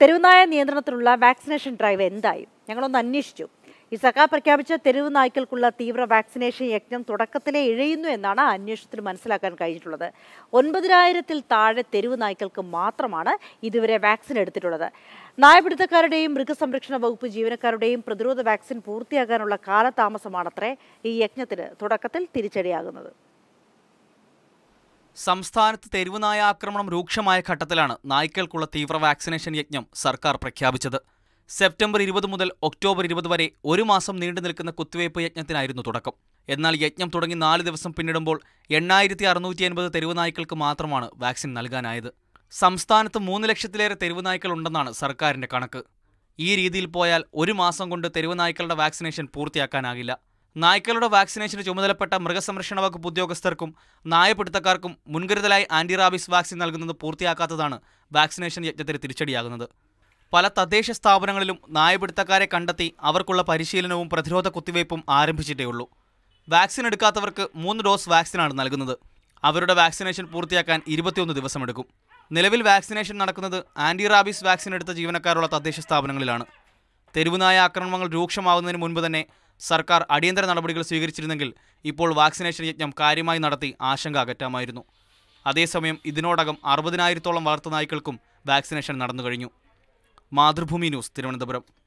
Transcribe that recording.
തെരുവുനായ നിയന്ത്രണത്തിലുള്ള vaccination drive എന്തായി ഞങ്ങളൊന്ന് അന്വേഷിച്ചു ഇസക്ക പ്രഖ്യാപിച്ച തെരുവ് നായ്ക്കൾക്കുള്ള തീവ്ര വാക്സിനേഷൻ യജ്ഞം തുടക്കത്തിലെ ഇഴയുന്നു എന്നാണ് അന്വേഷണത്തിൽ മനസ്സിലാക്കാൻ കഴിഞ്ഞിട്ടുള്ളത് ഒൻപതിനായിരത്തിൽ താഴെ തെരുവ് നായ്ക്കൾക്ക് മാത്രമാണ് ഇതുവരെ വാക്സിൻ എടുത്തിട്ടുള്ളത് നായപിടുത്തക്കാരുടെയും മൃഗസംരക്ഷണ വകുപ്പ് ജീവനക്കാരുടെയും പ്രതിരോധ വാക്സിൻ പൂർത്തിയാകാനുള്ള കാലതാമസമാണത്രേ ഈ യജ്ഞത്തിന് തുടക്കത്തിൽ തിരിച്ചടിയാകുന്നത് സംസ്ഥാനത്ത് തെരുവുനായ ആക്രമണം രൂക്ഷമായ ഘട്ടത്തിലാണ് നായ്ക്കൾക്കുള്ള തീവ്ര വാക്സിനേഷൻ യജ്ഞം സർക്കാർ പ്രഖ്യാപിച്ചത് സെപ്റ്റംബർ ഇരുപത് മുതൽ ഒക്ടോബർ ഇരുപത് വരെ ഒരു മാസം നീണ്ടു നിൽക്കുന്ന കുത്തിവയ്പ് യജ്ഞത്തിനായിരുന്നു തുടക്കം എന്നാൽ യജ്ഞം തുടങ്ങി നാല് ദിവസം പിന്നിടുമ്പോൾ എണ്ണായിരത്തി അറുന്നൂറ്റി എൺപത് തെരുവുനായ്ക്കൾക്ക് മാത്രമാണ് വാക്സിൻ നൽകാനായത് സംസ്ഥാനത്ത് മൂന്ന് ലക്ഷത്തിലേറെ തെരുവുനായ്ക്കൾ ഉണ്ടെന്നാണ് സർക്കാരിന്റെ കണക്ക് ഈ രീതിയിൽ പോയാൽ ഒരു മാസം കൊണ്ട് തെരുവുനായ്ക്കളുടെ വാക്സിനേഷൻ പൂർത്തിയാക്കാനാകില്ല നായ്ക്കളുടെ വാക്സിനേഷന് ചുമതലപ്പെട്ട മൃഗസംരക്ഷണ വകുപ്പ് ഉദ്യോഗസ്ഥർക്കും നായപിടുത്തക്കാർക്കും മുൻകരുതലായി ആന്റി റാബീസ് വാക്സിൻ നൽകുന്നത് പൂർത്തിയാക്കാത്തതാണ് വാക്സിനേഷൻ യജ്ഞത്തിന് തിരിച്ചടിയാകുന്നത് പല തദ്ദേശ സ്ഥാപനങ്ങളിലും നായപിടുത്തക്കാരെ കണ്ടെത്തി അവർക്കുള്ള പരിശീലനവും പ്രതിരോധ കുത്തിവയ്പും ആരംഭിച്ചിട്ടേയുള്ളൂ വാക്സിൻ എടുക്കാത്തവർക്ക് മൂന്ന് ഡോസ് വാക്സിനാണ് നൽകുന്നത് അവരുടെ വാക്സിനേഷൻ പൂർത്തിയാക്കാൻ ഇരുപത്തിയൊന്ന് ദിവസമെടുക്കും നിലവിൽ വാക്സിനേഷൻ നടക്കുന്നത് ആൻറ്റി റാബീസ് വാക്സിൻ എടുത്ത ജീവനക്കാരുള്ള തദ്ദേശ സ്ഥാപനങ്ങളിലാണ് തെരുവുനായ ആക്രമണങ്ങൾ രൂക്ഷമാവുന്നതിന് മുൻപ് തന്നെ സർക്കാർ അടിയന്തര നടപടികൾ സ്വീകരിച്ചിരുന്നെങ്കിൽ ഇപ്പോൾ വാക്സിനേഷൻ യജ്ഞം കാര്യമായി നടത്തി ആശങ്ക അകറ്റാമായിരുന്നു അതേസമയം ഇതിനോടകം അറുപതിനായിരത്തോളം വളർത്തുനായ്ക്കൾക്കും വാക്സിനേഷൻ നടന്നു കഴിഞ്ഞു മാതൃഭൂമി ന്യൂസ് തിരുവനന്തപുരം